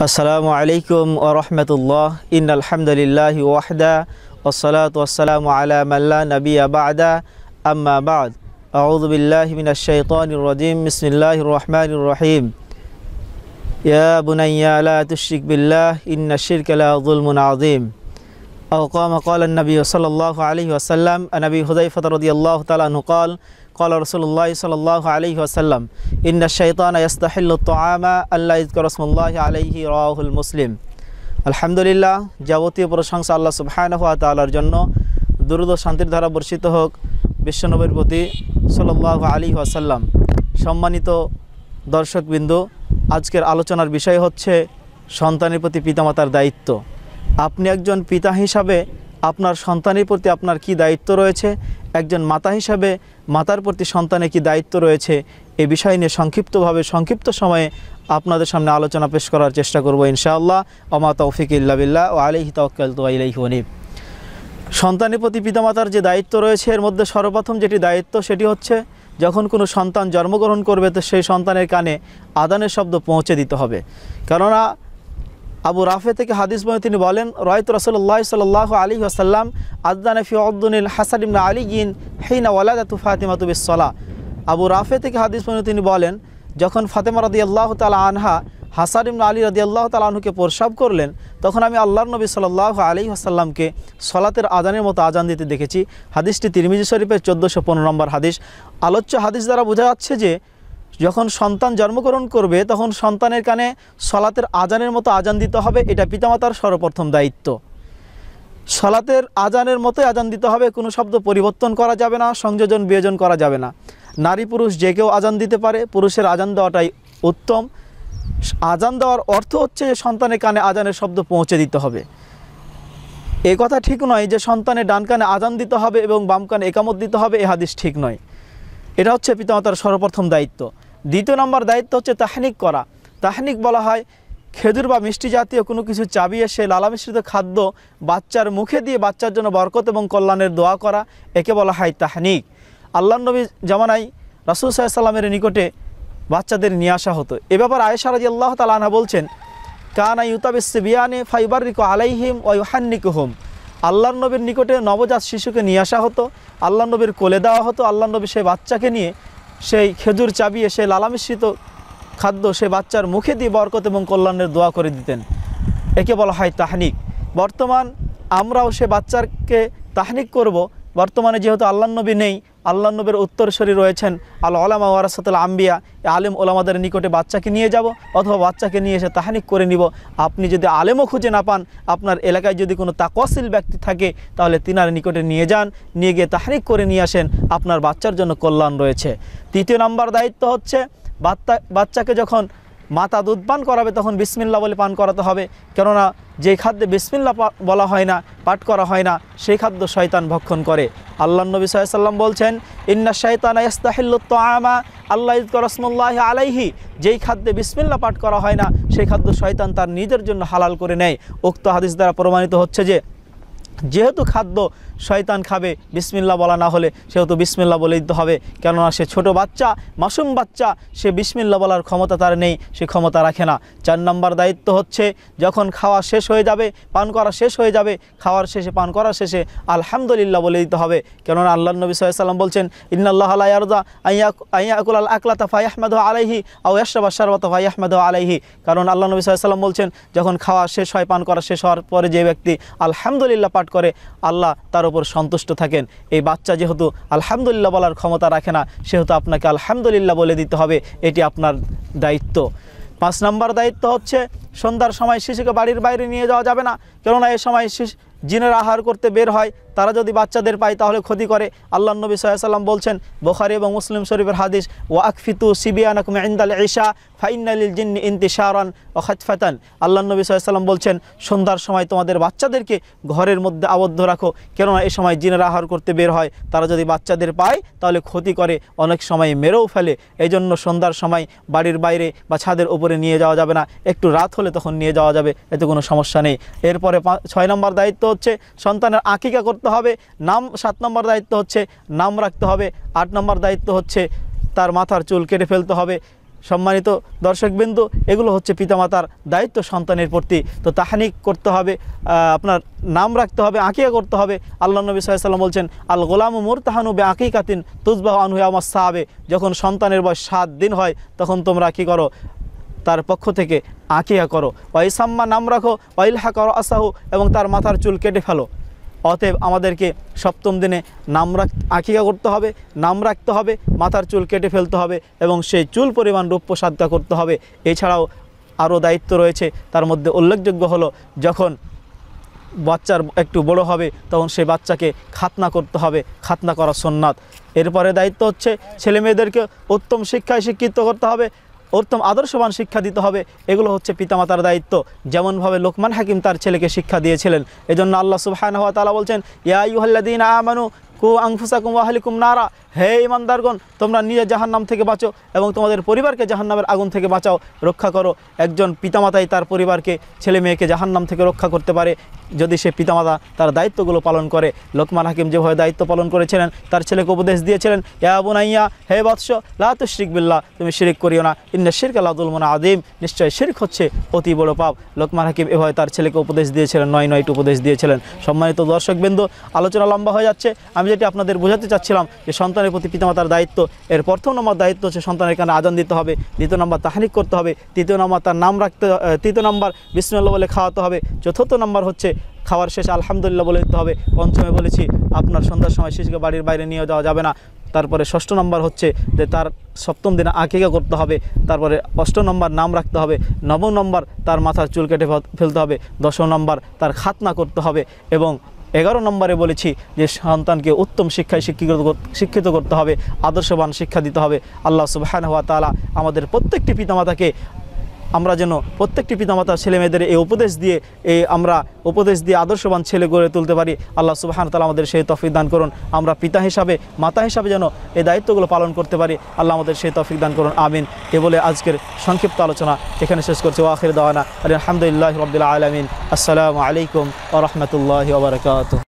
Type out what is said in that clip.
السلام عليكم ورحمة الله إن الحمد لله وحده والصلاة والسلام على من لا نبي بعد أما بعد أعوذ بالله من الشيطان الرجيم بسم الله الرحمن الرحيم يا بني لا تشرك بالله إن الشرك لا ظلم عظيم أو قام قال النبي صلى الله عليه وسلم النبي حذيفة رضي الله تعالى عنه قال call রসুল্লাহ সাল আলহি আসাল্লাম ইন্না শৈতান ইয়াস্তাহিল্লা আল্লাহ ইজকরসমুল্লাহ আলহি রাহুল মুসলিম আলহামদুলিল্লাহ যাবতীয় প্রশংসা আল্লাহ সুবহান হাত তালার জন্য দুরুদ শান্তির ধারা বর্ষিত হোক বিশ্বনবীর প্রতি সাল্লাহ আলী আসাল্লাম সম্মানিত দর্শকবৃন্দ আজকের আলোচনার বিষয় হচ্ছে সন্তানের প্রতি পিতামাতার দায়িত্ব আপনি একজন পিতা হিসাবে আপনার সন্তানের প্রতি আপনার কি দায়িত্ব রয়েছে একজন মাতা হিসাবে মাতার প্রতি সন্তানে কি দায়িত্ব রয়েছে এ বিষয় নিয়ে সংক্ষিপ্তভাবে সংক্ষিপ্ত সময়ে আপনাদের সামনে আলোচনা পেশ করার চেষ্টা করব ইনশাআল্লাহ অমা তৌফিক ইল্লাবিল্লা ও আলিহি তওয়াক্কালতুয়াইলাহি ওয়ানিব সন্তানের প্রতি পিতামাতার যে দায়িত্ব রয়েছে এর মধ্যে সর্বপ্রথম যেটি দায়িত্ব সেটি হচ্ছে যখন কোনো সন্তান জন্মগ্রহণ করবে তো সেই সন্তানের কানে আদানের শব্দ পৌঁছে দিতে হবে কেননা আবু রাফে থেকে হাদিস বয়ে তিনি বলেন রয়ত রসল্লাহ সাল আলী আসাল্লাম আদানফি অব্দুল হাসান আলী গিন হেইনা ফাতেমা ফাতিমাতু বিসলা আবু রাফে থেকে হাদিস বয়ে তিনি বলেন যখন ফাতেমা রদি আল্লাহ তালা আনহা হাসান ইমনা আলী রদি আল্লাহ তালা আনহুকে প্রসাব করলেন তখন আমি আল্লাহর নবী সাল্লাহ আলী আসাল্লামকে সলাতের আজানের মতো আজান দিতে দেখেছি হাদিসটি তিরমিজি শরীফের চোদ্দোশো পনেরো নম্বর হাদিস আলোচ্য হাদিস দ্বারা বোঝা যাচ্ছে যে যখন সন্তান জন্মগ্রহণ করবে তখন সন্তানের কানে সলাতের আজানের মতো আজান দিতে হবে এটা পিতামাতার সর্বপ্রথম দায়িত্ব সলাতের আজানের মতোই আজান দিতে হবে কোনো শব্দ পরিবর্তন করা যাবে না সংযোজন বিয়োজন করা যাবে না নারী পুরুষ যে কেউ আজান দিতে পারে পুরুষের আজান দেওয়াটাই উত্তম আজান দেওয়ার অর্থ হচ্ছে যে সন্তানের কানে আজানের শব্দ পৌঁছে দিতে হবে এ কথা ঠিক নয় যে সন্তানের ডান কানে আজান দিতে হবে এবং বাম কানে একামত দিতে হবে এ হাদিস ঠিক নয় এটা হচ্ছে পিতামাতার সর্বপ্রথম দায়িত্ব দ্বিতীয় নম্বর দায়িত্ব হচ্ছে তাহনিক করা তাহনিক বলা হয় খেজুর বা মিষ্টি জাতীয় কোনো কিছু চাবিয়ে সে লালা মিশ্রিত খাদ্য বাচ্চার মুখে দিয়ে বাচ্চার জন্য বরকত এবং কল্যাণের দোয়া করা একে বলা হয় তাহনিক আল্লাহ নবী জামানাই রাসুল সাল্লামের নিকটে বাচ্চাদের নিয়ে আসা হতো এ ব্যাপার আয়েশা রাজি আল্লাহ তালানা বলছেন কানা ইউতাবিসে বিয়ানে ফাইবারিকো আলাইহিম হোম আল্লাহ নবীর নিকটে নবজাত শিশুকে নিয়ে আসা হতো আল্লাহ নবীর কোলে দেওয়া হতো আল্লাহ নবী সে বাচ্চাকে নিয়ে সেই খেজুর চাবিয়ে সেই লালামিশ্রিত খাদ্য সে বাচ্চার মুখে দিয়ে বরকত এবং কল্যাণের দোয়া করে দিতেন একে বলা হয় তাহনিক বর্তমান আমরাও সে বাচ্চাকে তাহনিক করব বর্তমানে যেহেতু আল্লাহ নবী নেই আল্লাহ নবের উত্তরস্বরী রয়েছেন আল ওলামা ওয়ারাসাতুল আম্বিয়া আলেম ওলামাদের নিকটে বাচ্চাকে নিয়ে যাব অথবা বাচ্চাকে নিয়ে এসে তাহানিক করে নিব আপনি যদি আলেমও খুঁজে না পান আপনার এলাকায় যদি কোনো তাকসিল ব্যক্তি থাকে তাহলে তিনার নিকটে নিয়ে যান নিয়ে গিয়ে তাহানিক করে নিয়ে আসেন আপনার বাচ্চার জন্য কল্যাণ রয়েছে তৃতীয় নাম্বার দায়িত্ব হচ্ছে বাচ্চা বাচ্চাকে যখন মাতা দুধ পান করাবে তখন বিসমিল্লা বলে পান করাতে হবে কেননা যে খাদ্যে বিসমিল্লা বলা হয় না পাঠ করা হয় না সেই খাদ্য শয়তান ভক্ষণ করে আল্লাহ নবী সাল্লাম বলছেন ইন্না শয়তানা ইস্তাহিল্লত আমা আল্লাহ করসমুল্লাহ আলাইহি যেই খাদ্যে বিসমিল্লা পাঠ করা হয় না সেই খাদ্য শয়তান তার নিজের জন্য হালাল করে নেয় উক্ত হাদিস দ্বারা প্রমাণিত হচ্ছে যে যেহেতু খাদ্য শয়তান খাবে বিসমিল্লা বলা না হলে সেহেতু বিসমিল্লা বলে দিতে হবে কেননা সে ছোট বাচ্চা মাসুম বাচ্চা সে বিসমিল্লা বলার ক্ষমতা তার নেই সে ক্ষমতা রাখে না চার নম্বর দায়িত্ব হচ্ছে যখন খাওয়া শেষ হয়ে যাবে পান করা শেষ হয়ে যাবে খাওয়ার শেষে পান করা শেষে আলহামদুলিল্লাহ বলে দিতে হবে কেননা আল্লাহ নবী সাল্লাম বলছেন ইন্নআল্লাহ আলাইয়ারদা আইয়াকুল আল আকলাতা ফাই আহমেদ আলাইহি আউ ইয়াশরাবা শারবাতা ফাই আহমেদ আলাইহি কারণ আল্লাহ নবী সাল্লাম বলছেন যখন খাওয়া শেষ হয় পান করা শেষ হওয়ার পরে যে ব্যক্তি আলহামদুলিল্লাহ পাঠ করে আল্লাহ তার উপর সন্তুষ্ট থাকেন এই বাচ্চা যেহেতু আলহামদুলিল্লাহ বলার ক্ষমতা রাখে না সেহেতু আপনাকে আলহামদুলিল্লাহ বলে দিতে হবে এটি আপনার দায়িত্ব পাঁচ নম্বর দায়িত্ব হচ্ছে সন্ধ্যার সময় শিশুকে বাড়ির বাইরে নিয়ে যাওয়া যাবে না কেননা এ সময় শিশু জিনের আহার করতে বের হয় তারা যদি বাচ্চাদের পায় তাহলে ক্ষতি করে আল্লাহ নবী সাল্লাম বলছেন বোখারি এবং মুসলিম শরীফের হাদিস ও আকফিতু সিবিয়ানক মেহিন্দাল ঈশা ফাইনাল জিন ইন্তিশারান ও খাতফাতান আল্লাহ নবী সাল্লাম বলছেন সন্ধ্যার সময় তোমাদের বাচ্চাদেরকে ঘরের মধ্যে আবদ্ধ রাখো কেননা এই সময় জিনের আহার করতে বের হয় তারা যদি বাচ্চাদের পায় তাহলে ক্ষতি করে অনেক সময় মেরেও ফেলে এই জন্য সন্ধ্যার সময় বাড়ির বাইরে বা ছাদের উপরে নিয়ে যাওয়া যাবে না একটু রাত হলে তখন নিয়ে যাওয়া যাবে এতে কোনো সমস্যা নেই এরপরে ছয় নম্বর দায়িত্ব হচ্ছে সন্তানের আঁকিকা করতে রাখতে হবে নাম সাত নম্বর দায়িত্ব হচ্ছে নাম রাখতে হবে আট নম্বর দায়িত্ব হচ্ছে তার মাথার চুল কেটে ফেলতে হবে সম্মানিত দর্শকবিন্দু এগুলো হচ্ছে পিতামাতার দায়িত্ব সন্তানের প্রতি তো তাহানিক করতে হবে আপনার নাম রাখতে হবে আঁকিয়া করতে হবে আল্লাহ নবী সাল্লাম বলছেন আল গোলাম মুর তাহানু বে আঁকি কাতিন তুজবাহ আনহুয়া আমার সাহাবে যখন সন্তানের বয়স সাত দিন হয় তখন তোমরা কী করো তার পক্ষ থেকে আঁকিয়া করো ওয়াইসাম্মা নাম রাখো ওয়াইলহা করো আসাহু এবং তার মাথার চুল কেটে ফেলো অতএব আমাদেরকে সপ্তম দিনে নাম রাখ আঁকিকা করতে হবে নাম রাখতে হবে মাথার চুল কেটে ফেলতে হবে এবং সেই চুল পরিমাণ রূপ্য করতে হবে এছাড়াও আরও দায়িত্ব রয়েছে তার মধ্যে উল্লেখযোগ্য হলো যখন বাচ্চার একটু বড় হবে তখন সেই বাচ্চাকে খাতনা করতে হবে খাতনা করা সোননাথ এরপরে দায়িত্ব হচ্ছে ছেলে মেয়েদেরকে উত্তম শিক্ষায় শিক্ষিত করতে হবে উত্তম আদর্শবান শিক্ষা দিতে হবে এগুলো হচ্ছে পিতামাতার দায়িত্ব যেমনভাবে লোকমান হাকিম তার ছেলেকে শিক্ষা দিয়েছিলেন এজন্য আল্লাহ সুবাহান তালা বলছেন ইয়াইহল্লাদিন আমানু কু আংফুসা ওয়াহালি কুম নারা হে ইমানদারগণ তোমরা নিজে জাহান্নাম থেকে বাঁচো এবং তোমাদের পরিবারকে জাহান্নামের আগুন থেকে বাঁচাও রক্ষা করো একজন পিতামাতাই তার পরিবারকে ছেলে মেয়েকে জাহান্নাম থেকে রক্ষা করতে পারে যদি সে পিতামাতা তার দায়িত্বগুলো পালন করে লোকমান হাকিম যেভাবে দায়িত্ব পালন করেছিলেন তার ছেলেকে উপদেশ দিয়েছিলেন ইয়া বোনাইয়া হে বৎস লা তো শিরিক বিল্লা তুমি শিরিক করিও না ইন্না শিরক আল্লাহুল মোনা আদিম নিশ্চয় শিরক হচ্ছে অতি বড় পাপ লোকমান হাকিম এভাবে তার ছেলেকে উপদেশ দিয়েছিলেন নয় নয়টি উপদেশ দিয়েছিলেন সম্মানিত দর্শকবৃন্দ আলোচনা লম্বা হয়ে যাচ্ছে আমি যেটি আপনাদের বোঝাতে চাচ্ছিলাম যে সন্তানের প্রতি পিতামাতার দায়িত্ব এর প্রথম নম্বর দায়িত্ব হচ্ছে সন্তানের কানে আজান দিতে হবে দ্বিতীয় নম্বর তাহারিক করতে হবে তৃতীয় নম্বর তার নাম রাখতে তৃতীয় নম্বর বিসমুল্লাহ বলে খাওয়াতে হবে চতুর্থ নম্বর হচ্ছে খাওয়ার শেষ আলহামদুলিল্লাহ বলে দিতে হবে পঞ্চমে বলেছি আপনার সন্ধ্যার সময় শিশুকে বাড়ির বাইরে নিয়ে যাওয়া যাবে না তারপরে ষষ্ঠ নম্বর হচ্ছে যে তার সপ্তম দিনে আকিকা করতে হবে তারপরে অষ্ট নম্বর নাম রাখতে হবে নবম নম্বর তার মাথার চুল কেটে ফেলতে হবে দশম নম্বর তার খাতনা করতে হবে এবং এগারো নম্বরে বলেছি যে সন্তানকে উত্তম শিক্ষায় শিক্ষিত শিক্ষিত করতে হবে আদর্শবান শিক্ষা দিতে হবে আল্লাহ সুবাহ হওয়া তালা আমাদের প্রত্যেকটি পিতামাতাকে আমরা যেন প্রত্যেকটি পিতামাতা ছেলেমেয়েদের এই উপদেশ দিয়ে এই আমরা উপদেশ দিয়ে আদর্শবান ছেলে গড়ে তুলতে পারি আল্লাহ সুবাহান তালা আমাদের সেই তফিক দান করুন আমরা পিতা হিসাবে মাতা হিসাবে যেন এই দায়িত্বগুলো পালন করতে পারি আল্লাহ আমাদের সেই তফিক দান করুন আমিন এ বলে আজকের সংক্ষিপ্ত আলোচনা এখানে শেষ করছি ওয়াখির দাওয়ানা আলহামদুলিল্লাহ রবিল্লা আলমিন আসসালামু আলাইকুম আ রহমতুল্লাহ